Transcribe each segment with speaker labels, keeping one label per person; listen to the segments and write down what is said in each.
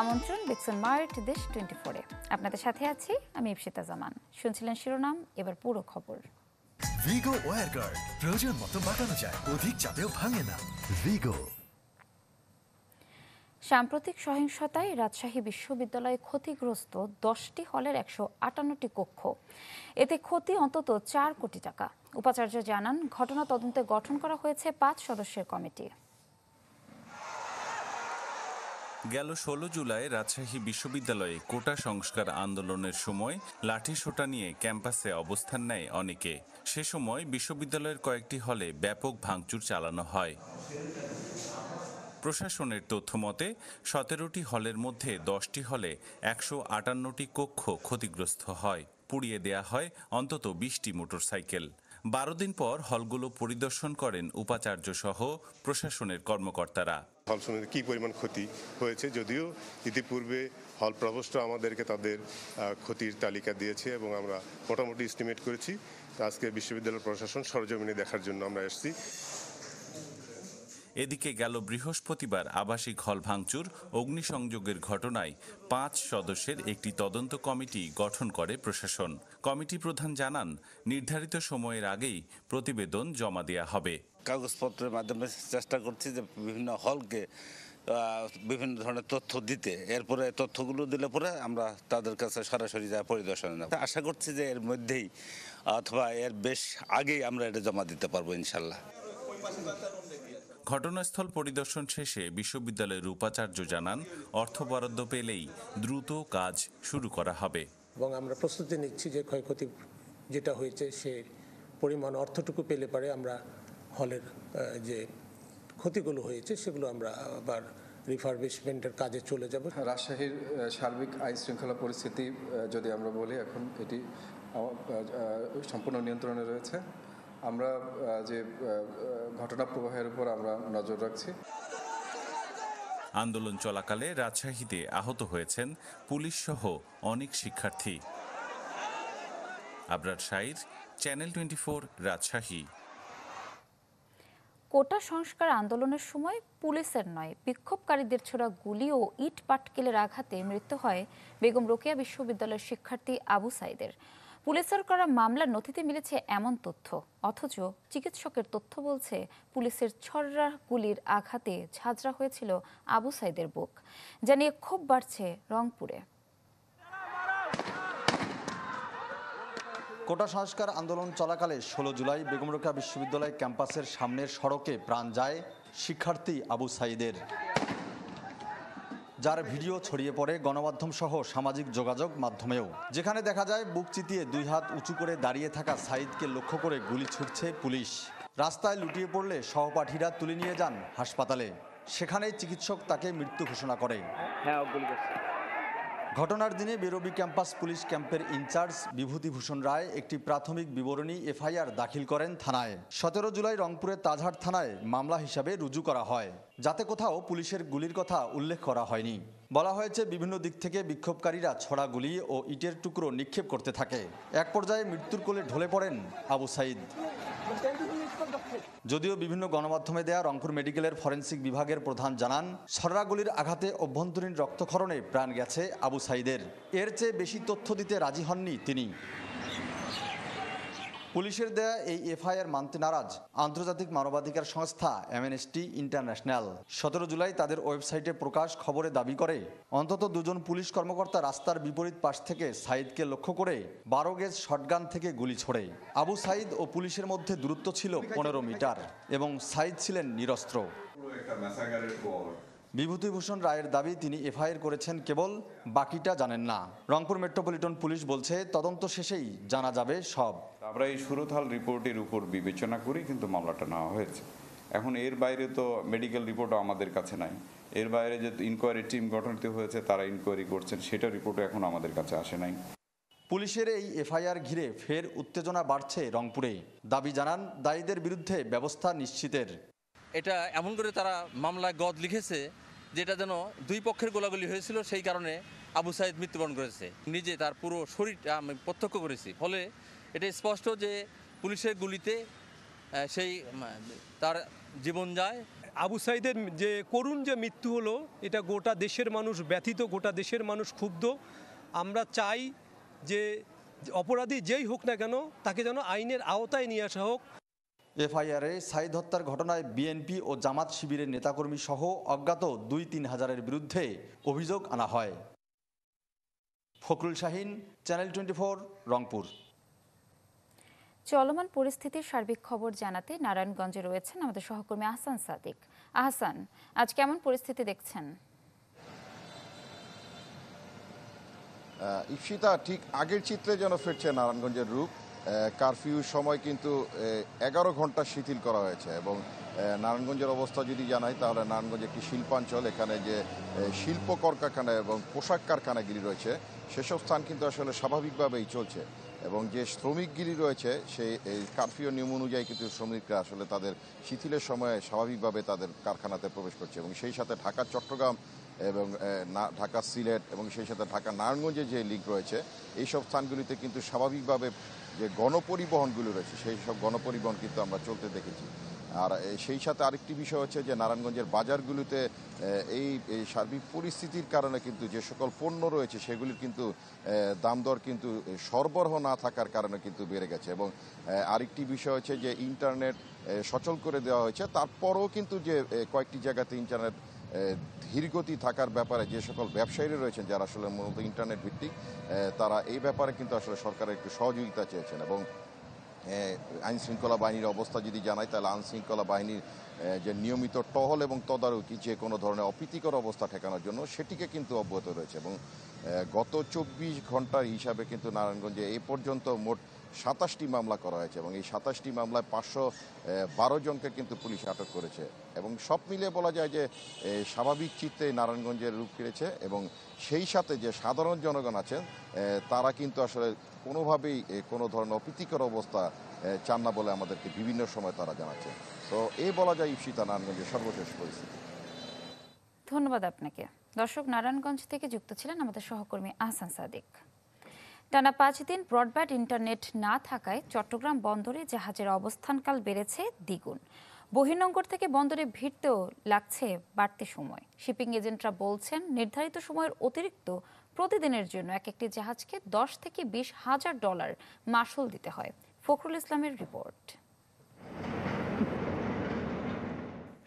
Speaker 1: আমন্ত্রণ Dixon mart দেশ twenty ফোরে আপনাদের সাথে আছি আমি ইপসিতা জামান শুনছিলেন শিরোনাম এবার পুরো খবর
Speaker 2: ভিগো ওয়ার প্রয়োজন মতো বাঁকানো যায় অধিক চাপেও ভাঙে না ভিগো
Speaker 1: সাম্প্রতিক সহিংসতায় রাজশাহী বিশ্ববিদ্যালয়ে ক্ষতিগ্রস্ত দশটি হলের একশো আটান্নটি কক্ষ এতে ক্ষতি অন্তত চার কোটি টাকা উপাচার্য জানান ঘটনা তদন্তে গঠন করা হয়েছে পাঁচ সদস্যের কমিটি
Speaker 3: গেল ষোলো জুলাই রাজশাহী বিশ্ববিদ্যালয়ে কোটা সংস্কার আন্দোলনের সময় লাঠিসোঁটা নিয়ে ক্যাম্পাসে অবস্থান নেয় অনেকে সে সময় বিশ্ববিদ্যালয়ের কয়েকটি হলে ব্যাপক ভাঙচুর চালানো হয় প্রশাসনের তথ্য মতে সতেরোটি হলের মধ্যে দশটি হলে একশো আটান্নটি কক্ষ ক্ষতিগ্রস্ত হয় পুড়িয়ে দেয়া হয় অন্তত বিশটি মোটরসাইকেল বারো দিন পর হলগুলো পরিদর্শন করেন উপাচার্য সহ প্রশাসনের কর্মকর্তারা
Speaker 4: হলসমূহের কী পরিমাণ ক্ষতি হয়েছে যদিও ইতিপূর্বে হল প্রবোস্ট আমাদেরকে তাদের ক্ষতির তালিকা দিয়েছে এবং আমরা মোটামুটি এস্টিমেট করেছি আজকে বিশ্ববিদ্যালয় প্রশাসন সরজমিনে দেখার জন্য আমরা এসেছি
Speaker 3: এদিকে গেল বৃহস্পতিবার আবাসিক হল ভাঙচুর অগ্নিসংযোগের ঘটনায় পাঁচ সদস্যের একটি তদন্ত কমিটি গঠন করে প্রশাসন কমিটি প্রধান জানান নির্ধারিত সময়ের আগেই প্রতিবেদন জমা দেয়া হবে কাগজপত্রের মাধ্যমে চেষ্টা করছি যে বিভিন্ন হলকে বিভিন্ন ধরনের তথ্য দিতে এরপরে তথ্যগুলো দিলে পরে আমরা তাদের কাছে সরাসরি যা পরিদর্শন আশা করছি যে এর মধ্যেই অথবা এর বেশ আগেই আমরা এটা জমা দিতে পারবো ইনশাল্লাহ ঘটনাস্থল পরিদর্শন শেষে বিশ্ববিদ্যালয়ের উপাচার্য জানান অর্থ বরাদ্দ পেলেই দ্রুত কাজ শুরু করা হবে
Speaker 4: এবং আমরা প্রস্তুতি নিচ্ছি যে ক্ষয়ক্ষতি যেটা হয়েছে সে পরিমাণ অর্থটুকু পেলে পারে আমরা হলের যে ক্ষতিগুলো হয়েছে সেগুলো আমরা আবার রিফারবিশমেন্টের কাজে চলে যাব হ্যাঁ, রাজশাহীর সার্বিক আইন শৃঙ্খলা পরিস্থিতি যদি আমরা বলি এখন এটি
Speaker 5: সম্পূর্ণ নিয়ন্ত্রণে রয়েছে আমরা যে ঘটনা প্রবাহের উপর আমরা নজর রাখছি
Speaker 3: আন্দোলন চলাকালে রাজশাহীতে আহত হয়েছেন পুলিশ সহ অনেক শিক্ষার্থী Abrar Sair channel twenty Rajshahi
Speaker 1: quota সংস্কার আন্দোলনের সময় পুলিশের নয় বিক্ষোভকারীদের ছোড়া গুলি ও ইট পাটকেলের আঘাতে মৃত্যু হয় বেগম রোকেয়া বিশ্ববিদ্যালয়ের শিক্ষার্থী আবু সাইদের পুলিশের করা মামলার নথিতে মিলেছে এমন তথ্য অথচ চিকিৎসকের তথ্য বলছে পুলিশের ছররা গুলির আঘাতে ঝাঁঝরা হয়েছিল আবু সাইদের বুক যা নিয়ে ক্ষোভ বাড়ছে রংপুরে
Speaker 6: কোটা সংস্কার আন্দোলন চলাকালে ষোলো জুলাই বেগম বিশ্ববিদ্যালয় ক্যাম্পাসের সামনের সড়কে প্রাণ যায় শিক্ষার্থী আবু সাইদের যার ভিডিও ছড়িয়ে পড়ে গণমাধ্যম সহ সামাজিক যোগাযোগ মাধ্যমেও যেখানে দেখা যায় বুক চিতিয়ে দুই হাত উঁচু করে দাঁড়িয়ে থাকা সাইদকে লক্ষ্য করে গুলি ছুটছে পুলিশ রাস্তায় লুটিয়ে পড়লে সহপাঠীরা তুলে নিয়ে যান হাসপাতালে সেখানেই চিকিৎসক তাকে মৃত্যু ঘোষণা করে হ্যাঁ ঘটনার দিনে বেরবি ক্যাম্পাস পুলিশ ক্যাম্পের ইনচার্জ বিভূতিভূষণ রায় একটি প্রাথমিক বিবরণী এফআইআর দাখিল করেন থানায় সতেরো জুলাই রংপুরের তাজহাট থানায় মামলা হিসাবে রুজু করা হয় যাতে কোথাও পুলিশের গুলির কথা উল্লেখ করা হয়নি বলা হয়েছে বিভিন্ন দিক থেকে বিক্ষোভকারীরা ছড়া গুলি ও ইটের টুকরো নিক্ষেপ করতে থাকে এক পর্যায়ে মৃত্যুর কোলে ঢলে পড়েন আবু সাইদ যদিও বিভিন্ন গণমাধ্যমে দেয়া রংপুর মেডিকেলের ফরেন্সিক বিভাগের প্রধান জানান সররাগুলির আঘাতে অভ্যন্তরীণ রক্তক্ষরণে প্রাণ গেছে আবু সাইদের এর চেয়ে বেশি তথ্য দিতে রাজি হননি তিনি পুলিশের দেয়া এই এফআইআর মানতে নারাজ আন্তর্জাতিক মানবাধিকার সংস্থা অ্যামনেস্টি ইন্টারন্যাশনাল সতেরো জুলাই তাদের ওয়েবসাইটে প্রকাশ খবরে দাবি করে অন্তত দুজন পুলিশ কর্মকর্তা রাস্তার বিপরীত পাশ থেকে সাইদকে লক্ষ্য করে বারো গেজ শটগান থেকে গুলি ছোড়ে আবু সাইদ ও পুলিশের মধ্যে দূরত্ব ছিল পনেরো মিটার এবং সাইদ ছিলেন নিরস্ত্র বিভূতিভূষণ রায়ের দাবি তিনি এফআইআর করেছেন কেবল বাকিটা জানেন না রংপুর মেট্রোপলিটন পুলিশ বলছে তদন্ত শেষেই জানা
Speaker 5: যাবে সব আমরা এই সুরথাল রিপোর্টের উপর বিবেচনা করি কিন্তু মামলাটা নেওয়া হয়েছে এখন এর বাইরে তো মেডিকেল রিপোর্টও আমাদের কাছে নাই এর বাইরে যে ইনকোয়ারি টিম গঠনটি হয়েছে তারা ইনকোয়ারি করছেন সেটা রিপোর্টও এখন আমাদের কাছে আসে নাই
Speaker 6: পুলিশের এই এফআইআর ঘিরে ফের উত্তেজনা বাড়ছে রংপুরে দাবি জানান দায়ীদের বিরুদ্ধে ব্যবস্থা নিশ্চিতের এটা এমন করে তারা মামলায় গদ লিখেছে যেটা যেন দুই পক্ষের গোলাগুলি হয়েছিল সেই কারণে আবু সাইদ মৃত্যুবরণ করেছে নিজে তার পুরো শরীরটা আমি প্রত্যক্ষ করেছি ফলে এটা স্পষ্ট যে পুলিশের গুলিতে সেই তার
Speaker 2: জীবন যায় আবু সাইদের যে করুণ যে মৃত্যু হলো এটা গোটা দেশের মানুষ ব্যথিত গোটা দেশের মানুষ ক্ষুব্ধ আমরা চাই যে অপরাধী যেই হোক না কেন তাকে যেন আইনের আওতায় নিয়ে আসা হোক
Speaker 6: এফআইআরে সাইদ হত্যার ঘটনায় বিএনপি ও জামাত শিবিরের নেতাকর্মী সহ অজ্ঞাত দুই তিন হাজারের বিরুদ্ধে অভিযোগ আনা হয় ফখরুল শাহিন চ্যানেল টোয়েন্টি রংপুর
Speaker 1: চলমান পরিস্থিতির সার্বিক খবর জানাতে নারায়ণগঞ্জে রয়েছেন আমাদের সহকর্মী আহসান সাদিক আহসান আজ কেমন পরিস্থিতি দেখছেন
Speaker 5: ইফিতা ঠিক আগের চিত্রে যেন ফিরছে নারায়ণগঞ্জের রূপ কারফিউ সময় কিন্তু এগারো ঘন্টা শিথিল করা হয়েছে এবং নারায়ণগঞ্জের অবস্থা যদি জানাই তাহলে নারায়ণগঞ্জ একটি শিল্পাঞ্চল এখানে যে শিল্প কারখানা এবং পোশাক কারখানাগুলি রয়েছে সেসব স্থান কিন্তু আসলে স্বাভাবিকভাবেই চলছে এবং যে শ্রমিকগিরি রয়েছে সেই এই কারফিউ নিয়ম অনুযায়ী কিন্তু শ্রমিকরা আসলে তাদের শিথিলের সময়ে স্বাভাবিকভাবে তাদের কারখানাতে প্রবেশ করছে এবং সেই সাথে ঢাকা চট্টগ্রাম এবং ঢাকা সিলেট এবং সেই সাথে ঢাকা নারায়ণগঞ্জে যে লিগ রয়েছে এইসব স্থানগুলিতে কিন্তু স্বাভাবিকভাবে যে গণপরিবহনগুলো রয়েছে সেই সব গণপরিবহন কিন্তু আমরা চলতে দেখেছি আর সেই সাথে আরেকটি বিষয় হচ্ছে যে নারায়ণগঞ্জের বাজারগুলিতে এই সার্বিক পরিস্থিতির কারণে কিন্তু যে সকল পণ্য রয়েছে সেগুলির কিন্তু দাম দর কিন্তু সরবরাহ না থাকার কারণে কিন্তু বেড়ে গেছে এবং আরেকটি বিষয় হচ্ছে যে ইন্টারনেট সচল করে দেওয়া হয়েছে তারপরও কিন্তু যে কয়েকটি জায়গাতে ইন্টারনেট ধীরগতি থাকার ব্যাপারে যে সকল ব্যবসায়ীরা রয়েছেন যারা আসলে মূলত ইন্টারনেট ভিত্তিক তারা এই ব্যাপারে কিন্তু আসলে সরকারের একটু সহযোগিতা চেয়েছেন এবং আইন শৃঙ্খলা বাহিনীর অবস্থা যদি জানাই তাহলে আইন শৃঙ্খলা বাহিনীর যে নিয়মিত টহল এবং তদারকি যে কোনো ধরনের অপ্রীতিকর অবস্থা ঠেকানোর জন্য সেটিকে কিন্তু অব্যাহত রয়েছে এবং গত চব্বিশ ঘন্টার হিসাবে কিন্তু নারায়ণগঞ্জে এ পর্যন্ত মোট সাতাশটি মামলা করা হয়েছে এবং এই সাতাশটি মামলায় পাঁচশো বারো জনকে কিন্তু পুলিশ আটক করেছে এবং সব মিলিয়ে বলা যায় যে স্বাভাবিক চিত্রে নারায়ণগঞ্জের রূপ ফিরেছে এবং সেই সাথে যে সাধারণ জনগণ আছেন তারা কিন্তু আসলে কোনোভাবেই কোনো ধরনের অপ্রীতিকর অবস্থা চান না বলে আমাদেরকে বিভিন্ন সময় তারা জানাচ্ছে তো এই বলা যায় ইপসিতা নারায়ণগঞ্জের সর্বশেষ পরিস্থিতি
Speaker 1: ধন্যবাদ আপনাকে দর্শক নারায়ণগঞ্জ থেকে যুক্ত ছিলেন আমাদের সহকর্মী আহসান সাদিক টানা পাঁচ দিন ব্রডব্যান্ড ইন্টারনেট না থাকায় চট্টগ্রাম বন্দরে জাহাজের অবস্থানকাল বেড়েছে দ্বিগুণ বহির্নঙ্গর থেকে বন্দরে ভিড়তেও লাগছে বাড়তি সময় শিপিং এজেন্টরা বলছেন নির্ধারিত সময়ের অতিরিক্ত প্রতিদিনের জন্য এক একটি জাহাজকে দশ থেকে বিশ হাজার ডলার মাসুল দিতে হয় ফখরুল ইসলামের রিপোর্ট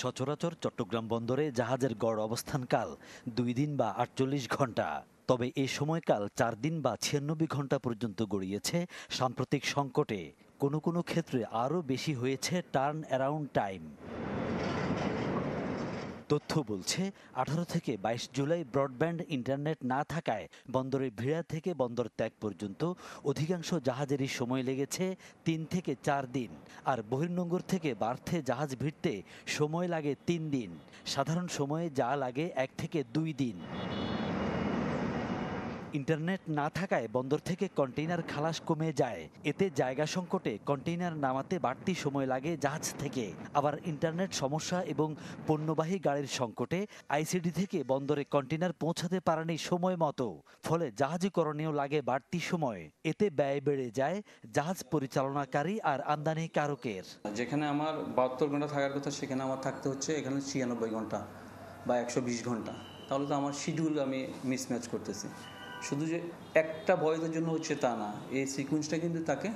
Speaker 2: সচরাচর চট্টগ্রাম বন্দরে জাহাজের গড় অবস্থানকাল দুই দিন বা আটচল্লিশ ঘন্টা তবে এ সময়কাল চার দিন বা ছিয়ানব্বই ঘন্টা পর্যন্ত গড়িয়েছে সাম্প্রতিক সংকটে কোনো কোনো ক্ষেত্রে আরও বেশি হয়েছে টার্ন অ্যারাউন্ড টাইম তথ্য বলছে আঠারো থেকে বাইশ জুলাই ব্রডব্যান্ড ইন্টারনেট না থাকায় বন্দরে ভিড়া থেকে বন্দর ত্যাগ পর্যন্ত অধিকাংশ জাহাজেরই সময় লেগেছে তিন থেকে চার দিন আর বহির্নগর থেকে বার্থে জাহাজ ভিড়তে সময় লাগে তিন দিন সাধারণ সময়ে যা লাগে এক থেকে দুই দিন ইন্টারনেট না থাকায় বন্দর থেকে কন্টেইনার খালাস কমে যায় এতে জায়গা সংকটে কন্টেইনার নামাতে বাড়তি সময় লাগে জাহাজ থেকে আবার ইন্টারনেট সমস্যা এবং পণ্যবাহী গাড়ির সংকটে আইসিডি থেকে বন্দরে কন্টেইনার পৌঁছাতে পারেনি সময় মতো ফলে জাহাজীকরণেও লাগে বাড়তি সময় এতে ব্যয় বেড়ে যায় জাহাজ পরিচালনাকারী আর আমদানিকারকের যেখানে আমার বাহাত্তর ঘন্টা থাকার কথা সেখানে আমার থাকতে হচ্ছে এখানে ছিয়ানব্বই ঘন্টা বা একশো ঘন্টা তাহলে তো আমার শিডিউল আমি মিসম্যাচ করতেছি শুধু যে একটা বয়সের জন্য হচ্ছে তা না এই সিকুয়েন্সটা কিন্তু তাকে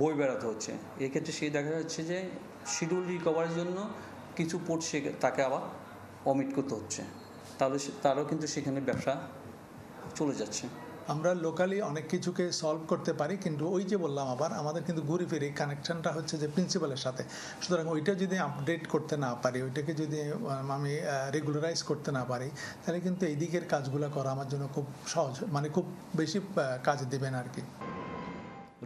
Speaker 2: বই বেড়াতে হচ্ছে এক্ষেত্রে সেই দেখা যাচ্ছে যে শিডিউল রিকভারের জন্য কিছু পোর্ট সে তাকে আবার অমিট করতে হচ্ছে তাহলে তারও কিন্তু সেখানে ব্যবসা চলে যাচ্ছে
Speaker 4: আমরা লোকালি অনেক কিছুকে সলভ করতে পারি কিন্তু ওই যে বললাম আবার আমাদের কিন্তু ঘুরে ফিরে কানেকশনটা হচ্ছে যে প্রিন্সিপালের সাথে সুতরাং ওইটা যদি আপডেট করতে না পারি ওইটাকে যদি আমি রেগুলারাইজ করতে না পারি তাহলে কিন্তু এই দিকের কাজগুলো করা আমার জন্য খুব সহজ মানে খুব বেশি কাজ দেবেন আর কি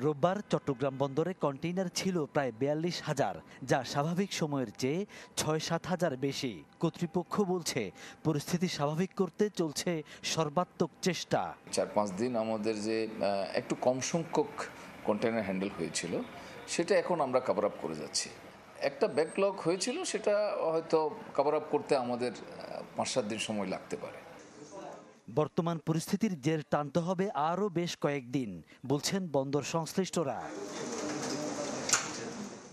Speaker 2: রোববার চট্টগ্রাম বন্দরে কন্টেইনার ছিল প্রায় বিয়াল্লিশ হাজার যা স্বাভাবিক সময়ের চেয়ে ছয় সাত হাজার বেশি কর্তৃপক্ষ বলছে পরিস্থিতি স্বাভাবিক করতে চলছে সর্বাত্মক চেষ্টা চার পাঁচ দিন আমাদের যে একটু কম সংখ্যক
Speaker 6: কন্টেইনার হ্যান্ডেল হয়েছিল সেটা এখন আমরা কাভার আপ করে যাচ্ছি একটা ব্যাকলগ হয়েছিল
Speaker 3: সেটা হয়তো কাভার আপ করতে আমাদের পাঁচ সাত দিন সময় লাগতে পারে
Speaker 2: বর্তমান পরিস্থিতির জের টানতে হবে আরও বেশ কয়েকদিন বলছেন বন্দর সংশ্লিষ্টরা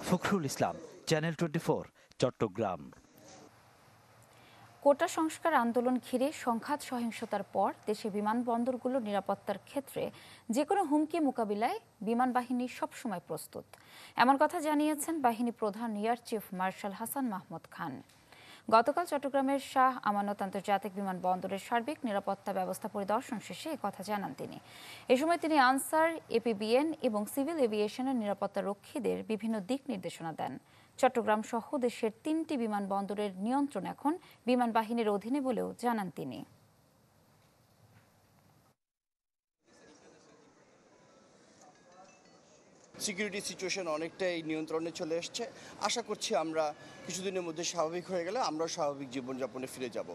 Speaker 2: Fakhrul Islam channel twenty Chattogram
Speaker 1: quota সংস্কার আন্দোলন ঘিরে সংঘাত সহিংসতার পর দেশে বিমানবন্দরগুলোর নিরাপত্তার ক্ষেত্রে যে কোনো হুমকি মোকাবিলায় বিমান বাহিনী সবসময় প্রস্তুত এমন কথা জানিয়েছেন বাহিনী প্রধান air chief marshal Hasan Mahmud Khan গতকাল চট্টগ্রামের শাহ আমানত আন্তর্জাতিক বিমানবন্দরের সার্বিক নিরাপত্তা ব্যবস্থা পরিদর্শন শেষে কথা জানান তিনি এ সময় তিনি আনসার এপিবিএন এবং সিভিল এভিয়েশনের নিরাপত্তা রক্ষীদের বিভিন্ন দিক নির্দেশনা দেন চট্টগ্রাম সহ দেশের তিনটি বিমানবন্দরের নিয়ন্ত্রণ এখন বিমান বাহিনীর অধীনে বলেও জানান তিনি
Speaker 6: সিকিউরিটি সিচুয়েশন অনেকটাই নিয়ন্ত্রণে চলে এসছে আশা করছি আমরা কিছুদিনের মধ্যে স্বাভাবিক হয়ে গেলে আমরা স্বাভাবিক জীবনযাপনে ফিরে যাব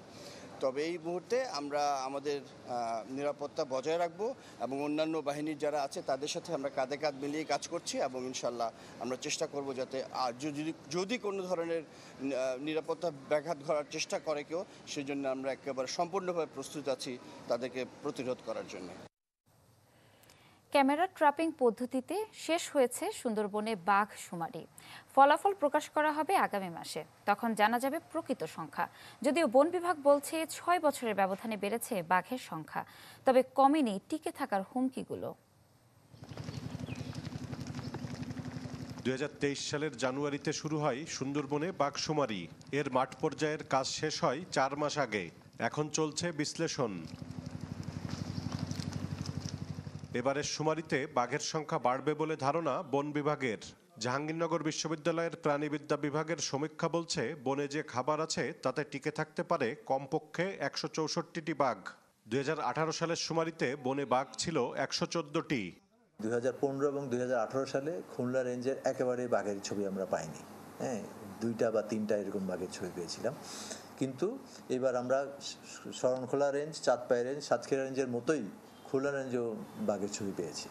Speaker 6: তবে এই মুহূর্তে আমরা আমাদের নিরাপত্তা বজায় রাখবো এবং অন্যান্য বাহিনীর যারা আছে তাদের সাথে আমরা কাঁধে কাঁধ মিলিয়ে কাজ করছি এবং ইনশাল্লাহ আমরা চেষ্টা করব যাতে আর যদি যদি কোনো ধরনের নিরাপত্তা ব্যাঘাত করার চেষ্টা করে কেউ সেই জন্য আমরা একেবারে সম্পূর্ণভাবে প্রস্তুত আছি
Speaker 5: তাদেরকে প্রতিরোধ করার জন্য
Speaker 1: ক্যামেরা ট্র্যাপিং পদ্ধতিতে শেষ হয়েছে সুন্দরবনে বাঘ শুমারি ফলাফল প্রকাশ করা হবে আগামী মাসে তখন জানা যাবে প্রকৃত সংখ্যা যদিও বন বিভাগ বলছে ছয় বছরের ব্যবধানে বেড়েছে বাঘের সংখ্যা তবে কমেনি টিকে থাকার হুমকিগুলো
Speaker 4: দু সালের জানুয়ারিতে শুরু হয় সুন্দরবনে শুমারি এর মাঠ পর্যায়ের কাজ শেষ হয় চার মাস আগে এখন চলছে বিশ্লেষণ এবারের শুমারিতে বাঘের সংখ্যা বাড়বে বলে ধারণা বন বিভাগের জাহাঙ্গীরনগর বিশ্ববিদ্যালয়ের প্রাণীবিদ্যা বিভাগের সমীক্ষা বলছে বনে যে খাবার আছে তাতে টিকে থাকতে পারে কমপক্ষে একশো চৌষট্টিটি বাঘ দুই সালের শুমারিতে বনে বাঘ ছিল একশো চোদ্দটি দুই এবং দুই
Speaker 6: সালে খুলনা রেঞ্জের একেবারে বাঘের ছবি আমরা পাইনি হ্যাঁ দুইটা বা তিনটা এরকম বাঘের ছবি পেয়েছিলাম কিন্তু এবার আমরা শরণখোলা রেঞ্জ চাঁদপাই রেঞ্জ সাতক্ষীরা রেঞ্জের মতোই হুলানাঞ্জো বাঘের ছবি পেয়েছি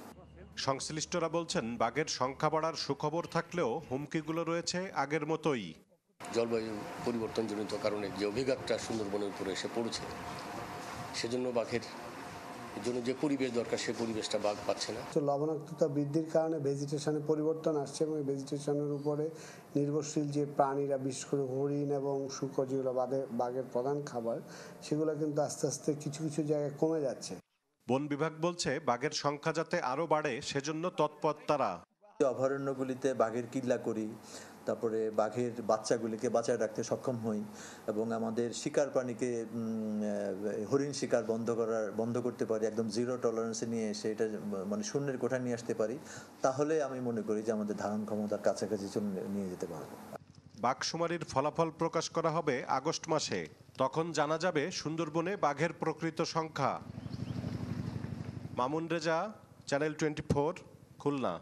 Speaker 4: সংশ্লিষ্টরা বলছেন বাঘের সংখ্যা বাড়ার সুখবর থাকলেও হুমকিগুলো রয়েছে আগের মতোই জলবায়ু পরিবর্তনজনিত কারণে যে অভিঘাতটা সুন্দরবনের উপরে এসে পড়েছে সেজন্য বাঘের জন্য যে পরিবেশ দরকার সেই পরিবেশটা বাঘ পাচ্ছে না তো
Speaker 2: লবণাক্ততা বৃদ্ধির কারণে ভেজিটেশনে পরিবর্তন আসছে এবং ভেজিটেশনের উপরে নির্ভরশীল যে প্রাণীরা বিশেষ করে হরিণ এবং শুকর যেগুলো বাঘের বাঘের প্রধান খাবার সেগুলো কিন্তু আস্তে আস্তে কিছু কিছু জায়গায় কমে যাচ্ছে
Speaker 4: বন বিভাগ বলছে বাঘের সংখ্যা যাতে আরও বাড়ে সেজন্য তৎপর তারা অভয়ারণ্যগুলিতে বাঘের কিল্লা করি তারপরে বাঘের বাচ্চাগুলিকে বাঁচায়
Speaker 6: রাখতে সক্ষম হই এবং আমাদের শিকার প্রাণীকে হরিণ শিকার বন্ধ করার বন্ধ করতে পারি একদম জিরো টলারেন্সে নিয়ে এসে এটা মানে শূন্যের কোঠায় নিয়ে আসতে পারি তাহলে আমি মনে করি যে আমাদের ধারণ ক্ষমতার কাছাকাছি নিয়ে যেতে পারবো
Speaker 4: বাঘশুমারির ফলাফল প্রকাশ করা হবে আগস্ট মাসে তখন জানা যাবে সুন্দরবনে বাঘের প্রকৃত সংখ্যা মামুন রেজা চ্যানেল টোয়েন্টি খুলনা